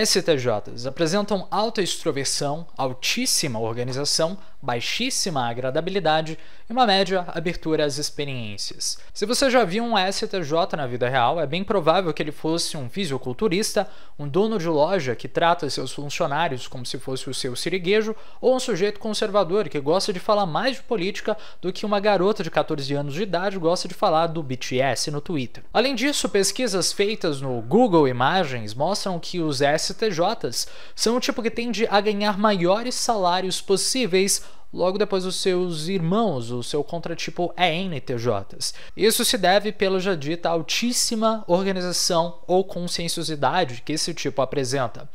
STJs apresentam alta extroversão, altíssima organização, baixíssima agradabilidade e uma média abertura às experiências. Se você já viu um STJ na vida real, é bem provável que ele fosse um fisiculturista, um dono de loja que trata seus funcionários como se fosse o seu siriguejo, ou um sujeito conservador que gosta de falar mais de política do que uma garota de 14 anos de idade gosta de falar do BTS no Twitter. Além disso, pesquisas feitas no Google Imagens mostram que os STJs são o tipo que tende a ganhar maiores salários possíveis Logo depois, os seus irmãos, o seu contratipo é Isso se deve pela já dita altíssima organização ou conscienciosidade que esse tipo apresenta.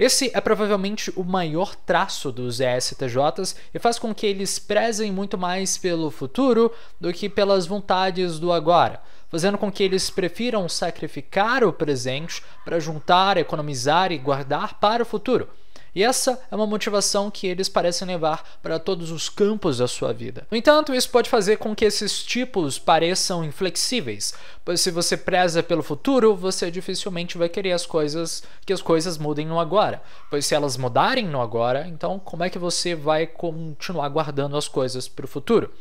Esse é provavelmente o maior traço dos ESTJs e faz com que eles prezem muito mais pelo futuro do que pelas vontades do agora, fazendo com que eles prefiram sacrificar o presente para juntar, economizar e guardar para o futuro. E essa é uma motivação que eles parecem levar para todos os campos da sua vida. No entanto, isso pode fazer com que esses tipos pareçam inflexíveis, pois se você preza pelo futuro, você dificilmente vai querer as coisas que as coisas mudem no agora. Pois se elas mudarem no agora, então como é que você vai continuar guardando as coisas para o futuro?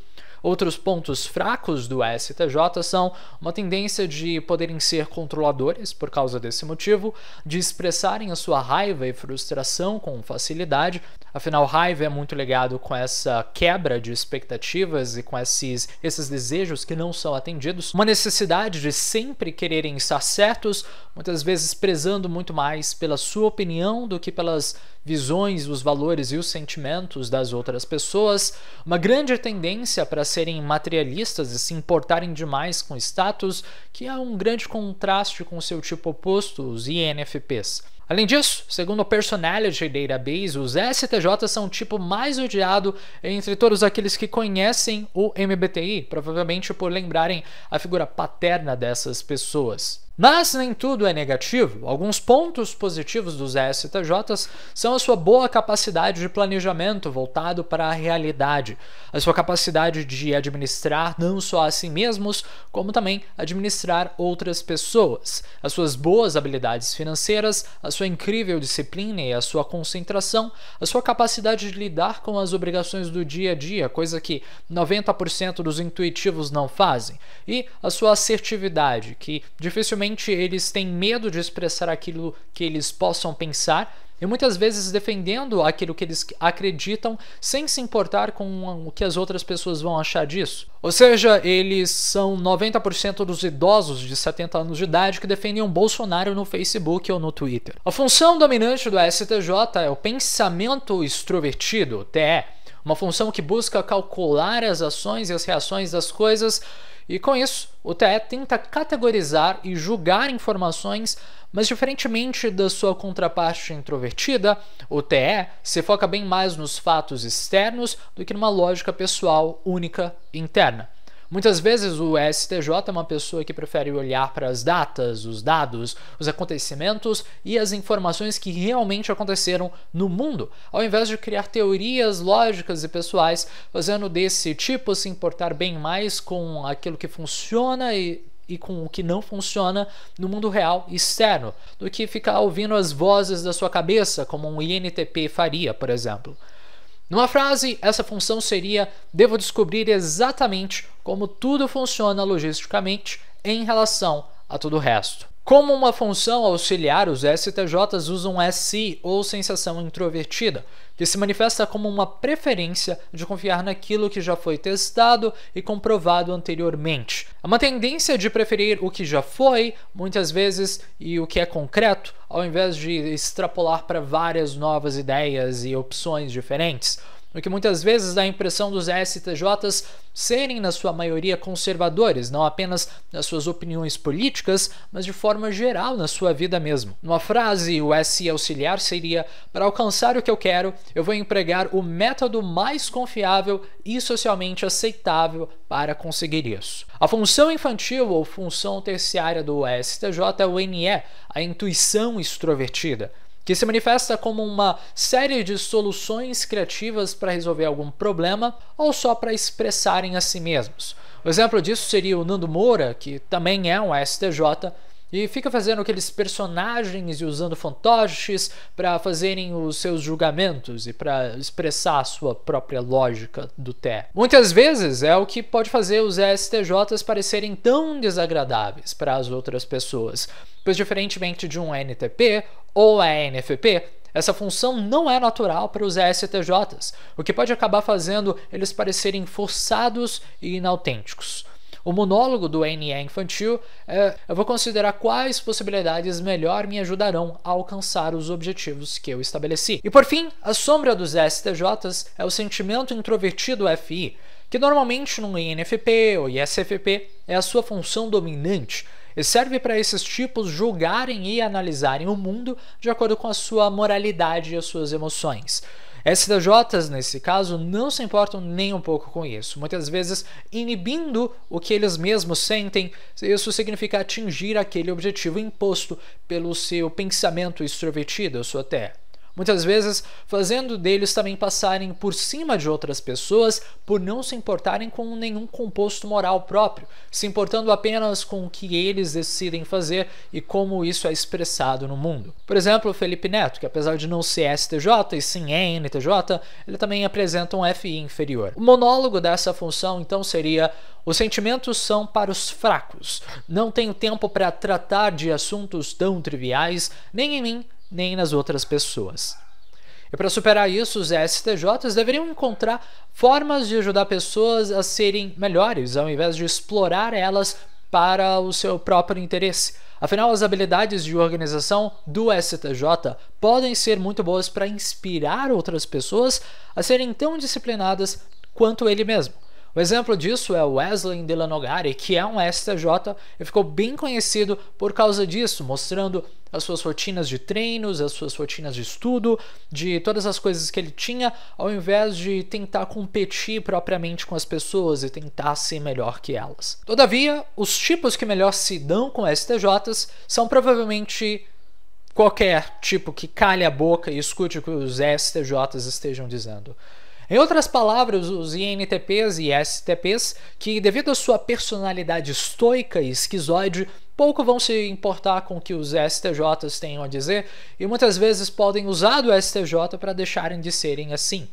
Outros pontos fracos do STJ são uma tendência de poderem ser controladores por causa desse motivo, de expressarem a sua raiva e frustração com facilidade, Afinal, raiva é muito ligado com essa quebra de expectativas e com esses, esses desejos que não são atendidos. Uma necessidade de sempre quererem estar certos, muitas vezes prezando muito mais pela sua opinião do que pelas visões, os valores e os sentimentos das outras pessoas. Uma grande tendência para serem materialistas e se importarem demais com status, que é um grande contraste com o seu tipo oposto, os INFPs. Além disso, segundo o Personality Database, os STJs são o tipo mais odiado entre todos aqueles que conhecem o MBTI, provavelmente por lembrarem a figura paterna dessas pessoas. Mas nem tudo é negativo. Alguns pontos positivos dos STJs são a sua boa capacidade de planejamento voltado para a realidade, a sua capacidade de administrar não só a si mesmos, como também administrar outras pessoas, as suas boas habilidades financeiras, as sua incrível disciplina e a sua concentração, a sua capacidade de lidar com as obrigações do dia a dia, coisa que 90% dos intuitivos não fazem, e a sua assertividade, que dificilmente eles têm medo de expressar aquilo que eles possam pensar e muitas vezes defendendo aquilo que eles acreditam sem se importar com o que as outras pessoas vão achar disso. Ou seja, eles são 90% dos idosos de 70 anos de idade que defendem um Bolsonaro no Facebook ou no Twitter. A função dominante do STJ é o pensamento extrovertido, TE uma função que busca calcular as ações e as reações das coisas. E com isso, o TE tenta categorizar e julgar informações, mas diferentemente da sua contraparte introvertida, o TE se foca bem mais nos fatos externos do que numa lógica pessoal única interna. Muitas vezes o STJ é uma pessoa que prefere olhar para as datas, os dados, os acontecimentos e as informações que realmente aconteceram no mundo, ao invés de criar teorias lógicas e pessoais, fazendo desse tipo se importar bem mais com aquilo que funciona e e com o que não funciona no mundo real externo, do que ficar ouvindo as vozes da sua cabeça, como um INTP faria, por exemplo. Numa frase, essa função seria: devo descobrir exatamente como tudo funciona logisticamente em relação a todo o resto. Como uma função auxiliar, os STJs usam SI ou sensação introvertida, que se manifesta como uma preferência de confiar naquilo que já foi testado e comprovado anteriormente. É uma tendência de preferir o que já foi, muitas vezes, e o que é concreto, ao invés de extrapolar para várias novas ideias e opções diferentes no que muitas vezes dá a impressão dos STJs serem, na sua maioria, conservadores, não apenas nas suas opiniões políticas, mas de forma geral na sua vida mesmo. Uma frase, o S auxiliar seria: para alcançar o que eu quero, eu vou empregar o método mais confiável e socialmente aceitável para conseguir isso. A função infantil ou função terciária do STJ é o NE, a intuição extrovertida que se manifesta como uma série de soluções criativas para resolver algum problema ou só para expressarem a si mesmos. O exemplo disso seria o Nando Moura, que também é um STJ, e fica fazendo aqueles personagens e usando fantoches para fazerem os seus julgamentos e para expressar a sua própria lógica do té. Muitas vezes é o que pode fazer os STJs parecerem tão desagradáveis para as outras pessoas, pois diferentemente de um NTP ou a NFP, essa função não é natural para os STJs, o que pode acabar fazendo eles parecerem forçados e inautênticos. O monólogo do N. infantil, é: Eu vou considerar quais possibilidades melhor me ajudarão a alcançar os objetivos que eu estabeleci. E por fim, a sombra dos STJs é o sentimento introvertido FI, que normalmente num INFP ou ISFP é a sua função dominante e serve para esses tipos julgarem e analisarem o mundo de acordo com a sua moralidade e as suas emoções. SDJs, nesse caso, não se importam nem um pouco com isso, muitas vezes inibindo o que eles mesmos sentem, isso significa atingir aquele objetivo imposto pelo seu pensamento extrovertido, sua até muitas vezes fazendo deles também passarem por cima de outras pessoas por não se importarem com nenhum composto moral próprio, se importando apenas com o que eles decidem fazer e como isso é expressado no mundo. Por exemplo, Felipe Neto, que apesar de não ser STJ e sim NTJ, ele também apresenta um FI inferior. O monólogo dessa função então seria os sentimentos são para os fracos. Não tenho tempo para tratar de assuntos tão triviais, nem em mim, nem nas outras pessoas. E para superar isso, os STJs deveriam encontrar formas de ajudar pessoas a serem melhores, ao invés de explorar elas para o seu próprio interesse. Afinal, as habilidades de organização do STJ podem ser muito boas para inspirar outras pessoas a serem tão disciplinadas quanto ele mesmo. O exemplo disso é Wesley Delanogare que é um STJ e ficou bem conhecido por causa disso, mostrando as suas rotinas de treinos, as suas rotinas de estudo, de todas as coisas que ele tinha, ao invés de tentar competir propriamente com as pessoas e tentar ser melhor que elas. Todavia, os tipos que melhor se dão com STJs são provavelmente qualquer tipo que calhe a boca e escute o que os STJs estejam dizendo. Em outras palavras, os INTPs e STPs, que devido à sua personalidade estoica e esquizoide, pouco vão se importar com o que os STJs tenham a dizer e muitas vezes podem usar do STJ para deixarem de serem assim.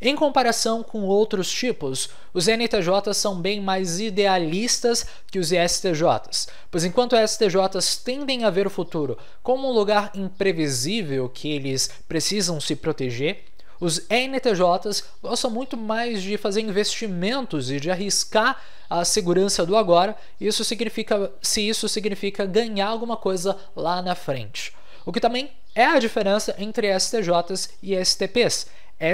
Em comparação com outros tipos, os NTJs são bem mais idealistas que os STJs, pois enquanto STJs tendem a ver o futuro como um lugar imprevisível que eles precisam se proteger, os NTJs gostam muito mais de fazer investimentos e de arriscar a segurança do agora, isso significa se isso significa ganhar alguma coisa lá na frente. O que também é a diferença entre STJs e STPs.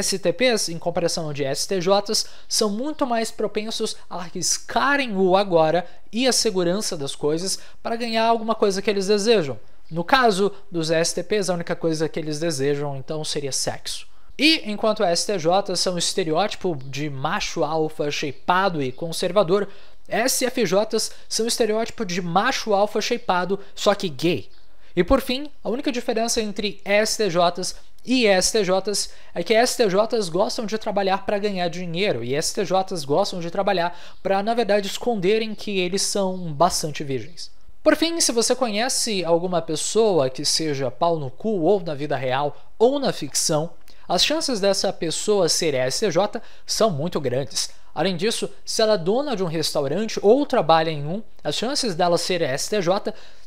STPs, em comparação de STJs, são muito mais propensos a arriscarem o agora e a segurança das coisas para ganhar alguma coisa que eles desejam. No caso dos STPs, a única coisa que eles desejam então seria sexo. E enquanto STJs STJ são estereótipo de macho alfa shapeado e conservador, SFJs são estereótipo de macho alfa shapeado, só que gay. E por fim, a única diferença entre STJs e STJs é que STJs gostam de trabalhar para ganhar dinheiro e STJs gostam de trabalhar para, na verdade, esconderem que eles são bastante virgens. Por fim, se você conhece alguma pessoa que seja pau no cu ou na vida real ou na ficção, as chances dessa pessoa ser SCJ são muito grandes. Além disso, se ela é dona de um restaurante ou trabalha em um, as chances dela ser STJ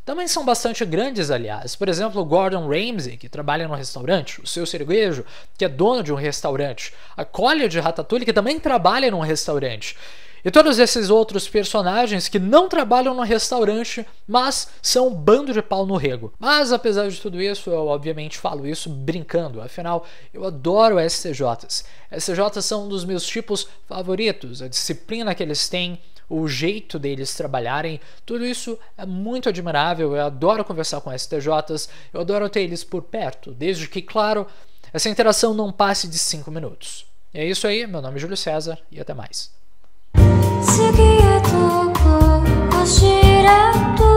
também são bastante grandes, aliás. Por exemplo, Gordon Ramsay, que trabalha num restaurante, o seu cervejo, que é dono de um restaurante, a Collier de Ratatouille, que também trabalha num restaurante. E todos esses outros personagens que não trabalham no restaurante, mas são um bando de pau no rego. Mas apesar de tudo isso, eu obviamente falo isso brincando, afinal eu adoro STJs. STJs são um dos meus tipos favoritos, a disciplina que eles têm, o jeito deles trabalharem, tudo isso é muito admirável. Eu adoro conversar com STJs, eu adoro ter eles por perto, desde que, claro, essa interação não passe de 5 minutos. E é isso aí, meu nome é Júlio César e até mais. 次へと走れと